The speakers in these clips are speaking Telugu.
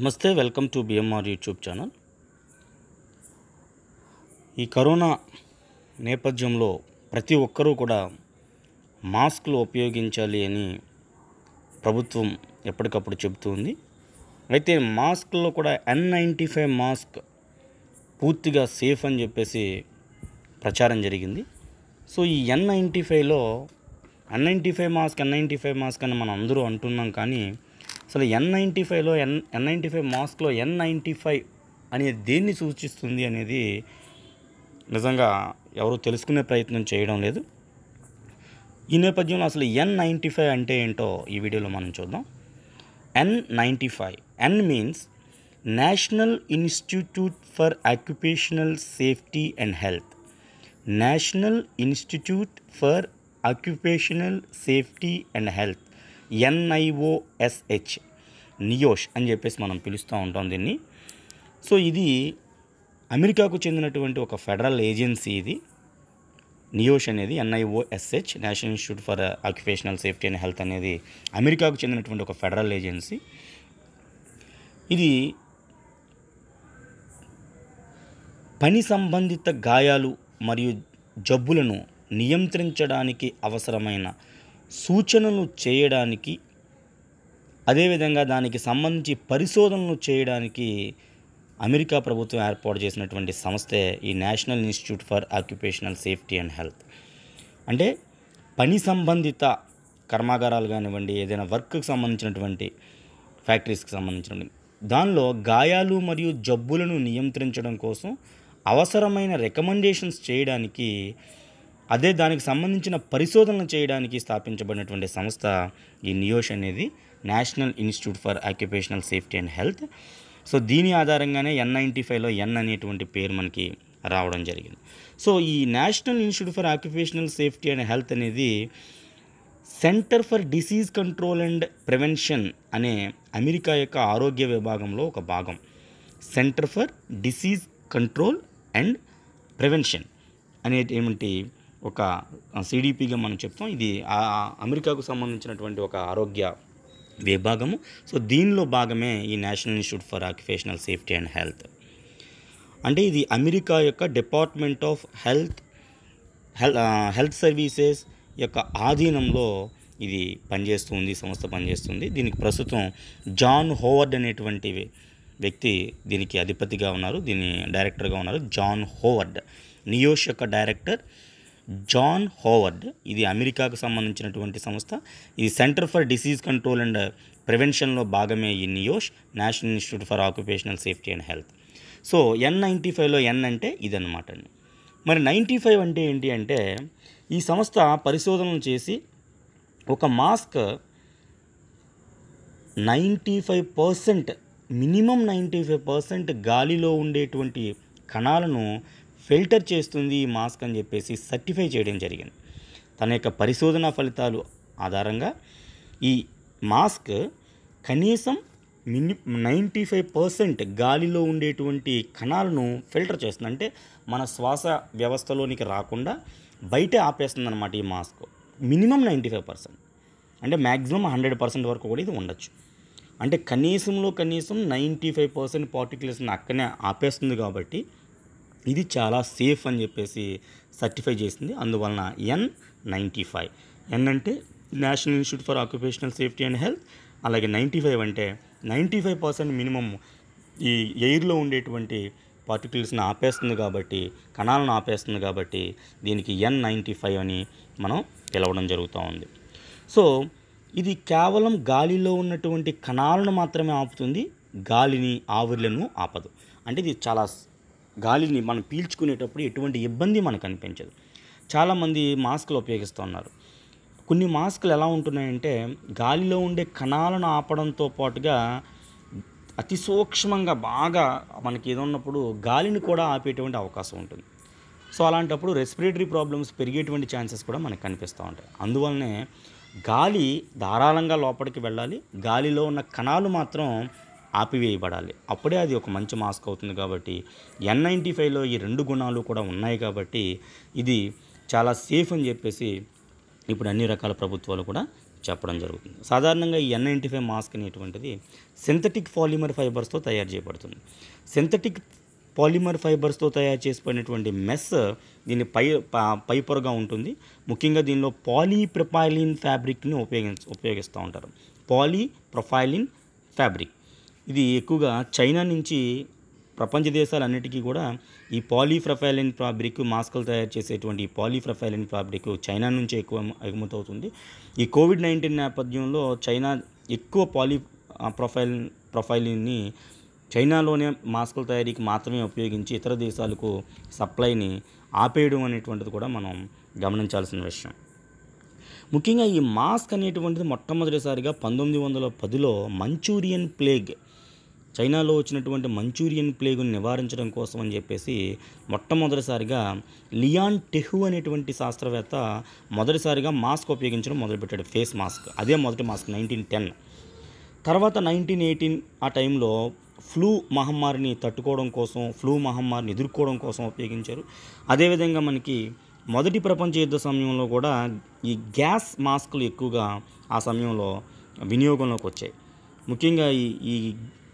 నమస్తే welcome to BMR YouTube channel ఈ కరోనా నేపథ్యంలో ప్రతి ఒక్కరూ కూడా మాస్క్లు ఉపయోగించాలి అని ప్రభుత్వం ఎప్పటికప్పుడు చెబుతుంది అయితే మాస్క్లో కూడా ఎన్ నైంటీ ఫైవ్ మాస్క్ పూర్తిగా సేఫ్ అని చెప్పేసి ప్రచారం జరిగింది సో ఈ ఎన్ నైంటీ ఫైవ్లో N ninety five mask N ninety five mask అని మనం అందరూ అంటున్నాం కానీ అసలు ఎన్ నైంటీ ఫైవ్లో ఎన్ ఎన్ నైంటీ ఫైవ్ మాస్క్లో ఎన్ నైంటీ ఫైవ్ అనే దేన్ని సూచిస్తుంది అనేది నిజంగా ఎవరు తెలుసుకునే ప్రయత్నం చేయడం లేదు ఈ నేపథ్యంలో అసలు ఎన్ నైంటీ ఫైవ్ అంటే ఏంటో ఈ వీడియోలో మనం చూద్దాం N ninety five N means National institute for occupational safety and Health National institute for occupational safety and Health NIOSH NIOSH అని చెప్పేసి మనం పిలుస్తూ ఉంటాం దీన్ని సో ఇది అమెరికాకు చెందినటువంటి ఒక ఫెడరల్ ఏజెన్సీ ఇది నియోష్ అనేది NIOSH National institute for occupational safety and Health అనేది అమెరికాకు చెందినటువంటి ఒక ఫెడరల్ ఏజెన్సీ ఇది పని సంబంధిత గాయాలు మరియు జబ్బులను నియంత్రించడానికి అవసరమైన సూచనలు చేయడానికి అదేవిధంగా దానికి సంబంధించి పరిశోధనలు చేయడానికి అమెరికా ప్రభుత్వం ఏర్పాటు చేసినటువంటి సంస్థే ఈ National institute for occupational safety and Health అంటే పని సంబంధిత కర్మాగారాలు కానివ్వండి ఏదైనా వర్క్కి సంబంధించినటువంటి ఫ్యాక్టరీస్కి సంబంధించినటువంటి దానిలో గాయాలు మరియు జబ్బులను నియంత్రించడం కోసం అవసరమైన రికమెండేషన్స్ చేయడానికి అదే దానికి సంబంధించిన పరిశోధనలు చేయడానికి స్థాపించబడినటువంటి సంస్థ ఈ నియోష్ అనేది National institute for occupational safety and Health so దీని ఆధారంగానే ఎన్ నైంటీ ఫైవ్లో ఎన్ అనేటువంటి పేరు మనకి రావడం జరిగింది సో ఈ National institute for occupational safety and Health అనేది center for disease control and prevention అనే అమెరికా యొక్క ఆరోగ్య విభాగంలో ఒక భాగం center for disease control and prevention అనేటువంటి ఒక సిడిపిగా మనం చెప్తాం ఇది అమెరికాకు సంబంధించినటువంటి ఒక ఆరోగ్య విభాగము సో దీనిలో భాగమే ఈ National institute for occupational safety and Health అంటే ఇది అమెరికా యొక్క department of health health services యొక్క ఆధీనంలో ఇది పనిచేస్తుంది సంస్థ పనిచేస్తుంది దీనికి ప్రస్తుతం జాన్ హోవర్డ్ అనేటువంటి వ్యక్తి దీనికి అధిపతిగా ఉన్నారు దీని డైరెక్టర్గా ఉన్నారు జాన్ హోవర్డ్ నియోష్ యొక్క డైరెక్టర్ జాన్ హోవర్డ్ ఇది అమెరికాకు సంబంధించినటువంటి సంస్థ ఇది center for disease control and ప్రివెన్షన్లో భాగమే ఈ NIOSH National institute for occupational safety and Health so N ninety ఫైవ్లో ఎన్ అంటే ఇదన్నమాట అండి మరి నైంటీ ఫైవ్ అంటే ఏంటి అంటే ఈ సంస్థ పరిశోధనలు చేసి ఒక mask ninety five percent minimum ninety five percent గాలిలో ఉండేటువంటి కణాలను ఫిల్టర్ చేస్తుంది ఈ మాస్క్ అని చెప్పేసి సర్టిఫై చేయడం జరిగింది తన యొక్క పరిశోధన ఫలితాలు ఆధారంగా ఈ మాస్క్ కనీసం మిని నైంటీ ఫైవ్ పర్సెంట్ గాలిలో ఉండేటువంటి కణాలను ఫిల్టర్ చేస్తుంది అంటే మన శ్వాస వ్యవస్థలోనికి రాకుండా బయట ఆపేస్తుంది అనమాట ఈ mask minimum ninety five percent అంటే మ్యాక్సిమం హండ్రెడ్ పర్సెంట్ వరకు కూడా ఇది ఉండొచ్చు అంటే కనీసంలో కనీసం నైంటీ ఫైవ్ పర్సెంట్ పార్టికులర్స్ని అక్కడనే ఆపేస్తుంది కాబట్టి ఇది చాలా సేఫ్ అని చెప్పేసి సర్టిఫై చేసింది అందువలన ఎన్ నైంటీ ఫైవ్ ఎన్ అంటే national institute for occupational safety and health అలాగే నైంటీ ఫైవ్ అంటే నైంటీ ఫైవ్ పర్సెంట్ మినిమం ఈ ఎయిర్లో ఉండేటువంటి పార్టికల్స్ని ఆపేస్తుంది కాబట్టి కణాలను ఆపేస్తుంది కాబట్టి దీనికి ఎన్ నైంటీ ఫైవ్ అని మనం పిలవడం జరుగుతూ ఉంది సో ఇది కేవలం గాలిలో ఉన్నటువంటి కణాలను మాత్రమే ఆపుతుంది గాలిని ఆవిర్లను ఆపదు అంటే ఇది చాలా గాలిని మనం పీల్చుకునేటప్పుడు ఎటువంటి ఇబ్బంది మనకు అనిపించదు చాలామంది మాస్కులు ఉపయోగిస్తూ ఉన్నారు కొన్ని మాస్కులు ఎలా ఉంటున్నాయంటే గాలిలో ఉండే కణాలను ఆపడంతో పాటుగా అతి సూక్ష్మంగా బాగా మనకి ఏదో ఉన్నప్పుడు గాలిని కూడా ఆపేటువంటి అవకాశం ఉంటుంది సో అలాంటప్పుడు రెస్పిరేటరీ ప్రాబ్లమ్స్ పెరిగేటువంటి ఛాన్సెస్ కూడా మనకు కనిపిస్తూ ఉంటాయి అందువల్లనే గాలి ధారాళంగా లోపలికి వెళ్ళాలి గాలిలో ఉన్న కణాలు మాత్రం ఆపివేయబడాలి అప్పుడే అది ఒక మంచి మాస్క్ అవుతుంది కాబట్టి ఎన్ నైంటీ ఫైవ్లో ఈ రెండు గుణాలు కూడా ఉన్నాయి కాబట్టి ఇది చాలా సేఫ్ అని చెప్పేసి ఇప్పుడు అన్ని రకాల ప్రభుత్వాలు కూడా చెప్పడం జరుగుతుంది సాధారణంగా ఈ ఎన్ నైంటీ ఫైవ్ మాస్క్ అనేటువంటిది సింథటిక్ పాలిమర్ ఫైబర్స్తో తయారు చేయబడుతుంది సింథటిక్ పాలిమర్ ఫైబర్స్తో తయారు చేసిపోయినటువంటి మెస్ దీని పై పైపర్గా ఉంటుంది ముఖ్యంగా దీనిలో ప్రొఫైలిన్ ఫ్యాబ్రిక్ని ఉపయోగించ ఉపయోగిస్తూ ఉంటారు పాలీ ప్రొఫైలిన్ ఫ్యాబ్రిక్ ఇది ఎక్కువగా చైనా నుంచి ప్రపంచ దేశాలన్నిటికీ కూడా ఈ పాలీప్రొఫైలిన్ ఫ్యాబ్రిక్ మాస్కులు తయారు చేసేటువంటి ఈ పాలీప్రొఫైలిన్ ఫ్యాబ్రిక్ చైనా నుంచి ఎక్కువ ఎగుమతవుతుంది ఈ కోవిడ్ నైన్టీన్ నేపథ్యంలో చైనా ఎక్కువ పాలీ ప్రొఫైల్ ప్రొఫైలిన్ని చైనాలోనే మాస్కుల తయారీకి మాత్రమే ఉపయోగించి ఇతర దేశాలకు సప్లైని ఆపేయడం అనేటువంటిది కూడా మనం గమనించాల్సిన విషయం ముఖ్యంగా ఈ మాస్క్ అనేటువంటిది మొట్టమొదటిసారిగా పంతొమ్మిది వందల పదిలో మంచూరియన్ ప్లేగ్ చైనాలో వచ్చినటువంటి మంచూరియన్ ప్లేగును నివారించడం కోసం అని చెప్పేసి మొట్టమొదటిసారిగా లియాన్ టెహు అనేటువంటి శాస్త్రవేత్త మొదటిసారిగా మాస్క్ ఉపయోగించడం మొదలుపెట్టాడు ఫేస్ మాస్క్ అదే మొదటి మాస్క్ నైన్టీన్ టెన్ తర్వాత నైన్టీన్ ఎయిటీన్ ఆ టైంలో ఫ్లూ మహమ్మారిని తట్టుకోవడం కోసం ఫ్లూ మహమ్మారిని ఎదుర్కోవడం కోసం ఉపయోగించారు అదేవిధంగా మనకి మొదటి ప్రపంచ యుద్ధ సమయంలో కూడా ఈ గ్యాస్ మాస్కులు ఎక్కువగా ఆ సమయంలో వినియోగంలోకి వచ్చాయి ముఖ్యంగా ఈ ఈ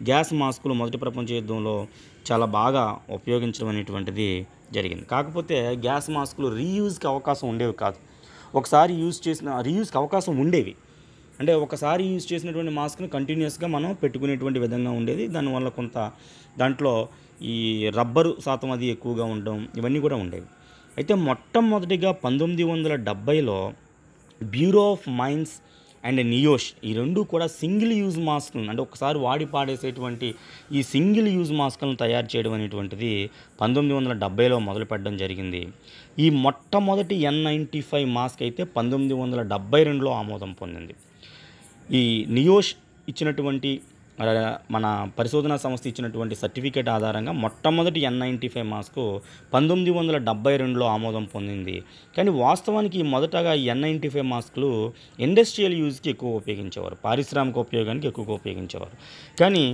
గ్యాస్ మాస్కులు మొదటి ప్రపంచ యుద్ధంలో చాలా బాగా ఉపయోగించడం అనేటువంటిది జరిగింది కాకపోతే గ్యాస్ మాస్కులు రీయూజ్కి అవకాశం ఉండేవి కాదు ఒకసారి యూజ్ చేసిన రీయూజ్కి అవకాశం ఉండేవి అంటే ఒకసారి యూజ్ చేసినటువంటి మాస్క్ని కంటిన్యూస్గా మనం పెట్టుకునేటువంటి విధంగా ఉండేది దానివల్ల కొంత దాంట్లో ఈ రబ్బరు శాతం అది ఎక్కువగా ఉండడం ఇవన్నీ కూడా ఉండేవి అయితే మొట్టమొదటిగా పంతొమ్మిది వందల డెబ్బైలో bureau of mines and NIOSH ఈ రెండు కూడా సింగిల్ యూజ్ మాస్క్లను అంటే ఒకసారి వాడి పాడేసేటువంటి ఈ సింగిల్ యూజ్ మాస్క్లను తయారు చేయడం అనేటువంటిది పంతొమ్మిది వందల డెబ్బైలో మొదలుపెట్టడం జరిగింది ఈ మొట్టమొదటి ఎన్ నైంటీ ఫైవ్ మాస్క్ అయితే పంతొమ్మిది వందల డెబ్బై రెండులో ఆమోదం పొందింది ఈ నియోష్ ఇచ్చినటువంటి మన పరిశోధనా సంస్థ ఇచ్చినటువంటి సర్టిఫికేట్ ఆధారంగా మొట్టమొదటి ఎన్ నైంటీ ఫైవ్ మాస్క్ పంతొమ్మిది వందల డెబ్బై రెండులో ఆమోదం పొందింది కానీ వాస్తవానికి మొదటగా ఎన్ నైంటీ ఫైవ్ మాస్క్లు ఇండస్ట్రియల్ యూజ్కి ఎక్కువ ఉపయోగించేవారు పారిశ్రామిక ఉపయోగానికి ఎక్కువగా ఉపయోగించేవారు కానీ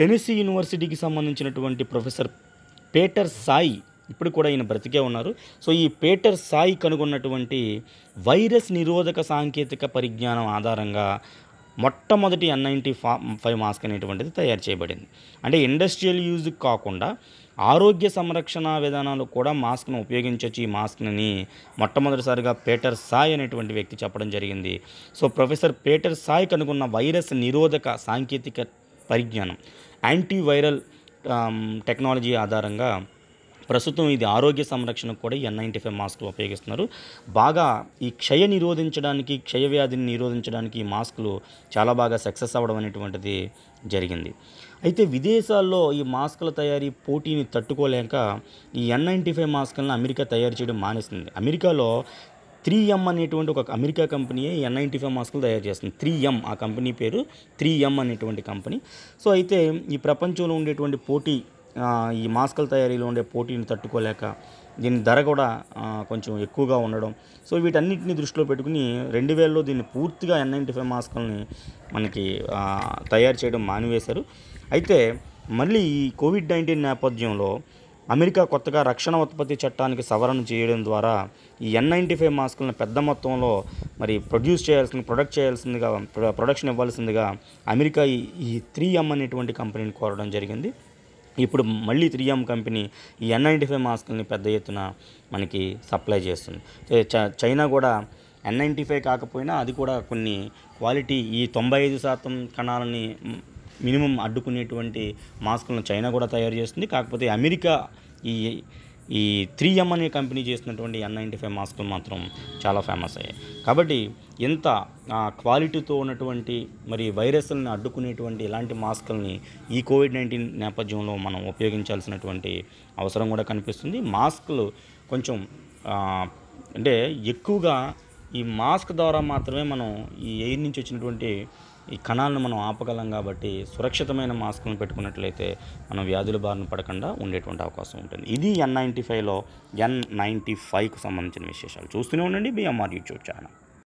టెనిసీ యూనివర్సిటీకి సంబంధించినటువంటి ప్రొఫెసర్ పేటర్ సాయి ఇప్పుడు కూడా ఈయన బ్రతికే ఉన్నారు సో ఈ పేటర్ సాయి కనుగొన్నటువంటి వైరస్ నిరోధక సాంకేతిక పరిజ్ఞానం ఆధారంగా మొట్టమొదటి ఎన్ నైంటీ ఫా ఫైవ్ మాస్క్ అనేటువంటిది తయారు చేయబడింది అంటే ఇండస్ట్రియల్ యూజ్ కాకుండా ఆరోగ్య సంరక్షణ విధానాలు కూడా మాస్క్ను ఉపయోగించవచ్చు ఈ మాస్క్ని మొట్టమొదటిసారిగా పేటర్ సాయ్ అనేటువంటి వ్యక్తి చెప్పడం జరిగింది సో ప్రొఫెసర్ పేటర్ సాయ్ కనుగొన్న వైరస్ నిరోధక సాంకేతిక పరిజ్ఞానం యాంటీవైరల్ టెక్నాలజీ ఆధారంగా ప్రస్తుతం ఇది ఆరోగ్య సంరక్షణకు కూడా ఎన్ నైంటీ ఫైవ్ మాస్కులు ఉపయోగిస్తున్నారు బాగా ఈ క్షయ నిరోధించడానికి క్షయ వ్యాధిని నిరోధించడానికి ఈ మాస్కులు చాలా బాగా సక్సెస్ అవ్వడం అనేటువంటిది జరిగింది అయితే విదేశాల్లో ఈ మాస్కుల తయారీ పోటీని తట్టుకోలేక ఈ ఎన్ నైంటీ ఫైవ్ మాస్కులను అమెరికా తయారు చేయడం మానేస్తుంది అమెరికాలో త్రీ ఎం అనేటువంటి ఒక America company N ninety five మాస్కులు తయారు చేస్తుంది త్రీ ఎం ఆ కంపెనీ పేరు త్రీ ఎం అనేటువంటి కంపెనీ సో అయితే ఈ ప్రపంచంలో ఉండేటువంటి పోటీ ఈ మాస్కల తయారీలో ఉండే పోటీని తట్టుకోలేక దీని ధర కూడా కొంచెం ఎక్కువగా ఉండడం సో వీటన్నిటిని దృష్టిలో పెట్టుకుని రెండు వేలలో దీన్ని పూర్తిగా ఎన్ నైంటీ ఫైవ్ మాస్కుల్ని మనకి తయారు చేయడం మానివేశారు అయితే మళ్ళీ ఈ కోవిడ్ నైన్టీన్ నేపథ్యంలో అమెరికా కొత్తగా రక్షణ ఉత్పత్తి చట్టానికి సవరణ చేయడం ద్వారా ఈ ఎన్ నైంటీ ఫైవ్ మాస్కులను పెద్ద మొత్తంలో మరి ప్రొడ్యూస్ చేయాల్సిన ప్రొడక్ట్ చేయాల్సిందిగా ప్రొడక్షన్ ఇవ్వాల్సిందిగా అమెరికా ఈ త్రీ ఎం అనేటువంటి కంపెనీని కోరడం జరిగింది ఇప్పుడు మళ్ళీ త్రీ ఎం కంపెనీ ఈ ఎన్ నైంటీ ఫైవ్ మాస్కుల్ని పెద్ద ఎత్తున మనకి సప్లై చేస్తుంది చైనా కూడా ఎన్ నైంటీ ఫైవ్ కాకపోయినా అది కూడా కొన్ని క్వాలిటీ ఈ తొంభై ఐదు శాతం కణాలని మినిమం అడ్డుకునేటువంటి మాస్కులను చైనా కూడా తయారు చేస్తుంది కాకపోతే అమెరికా ఈ ఈ త్రీ ఎం అనే కంపెనీ చేసినటువంటి ఎన్ నైంటీ ఫైవ్ మాస్కులు మాత్రం చాలా ఫేమస్ అయ్యాయి కాబట్టి ఇంత క్వాలిటీతో ఉన్నటువంటి మరి వైరస్లను అడ్డుకునేటువంటి ఇలాంటి మాస్కుల్ని ఈ కోవిడ్ నైన్టీన్ నేపథ్యంలో మనం ఉపయోగించాల్సినటువంటి అవసరం కూడా కనిపిస్తుంది మాస్కులు కొంచెం అంటే ఎక్కువగా ఈ మాస్క్ ద్వారా మాత్రమే మనం ఈ ఎయిర్ నుంచి వచ్చినటువంటి ఈ కణాలను మనం ఆపగలం కాబట్టి సురక్షితమైన మాస్కులను పెట్టుకున్నట్లయితే మనం వ్యాధుల బారిన పడకుండా ఉండేటువంటి అవకాశం ఉంటుంది ఇది ఎన్ నైంటీ ఫైవ్లో ఎన్ నైంటీ ఫైవ్కు సంబంధించిన విశేషాలు చూస్తూనే ఉండండి బిఎంఆర్ యూట్యూబ్ ఛానల్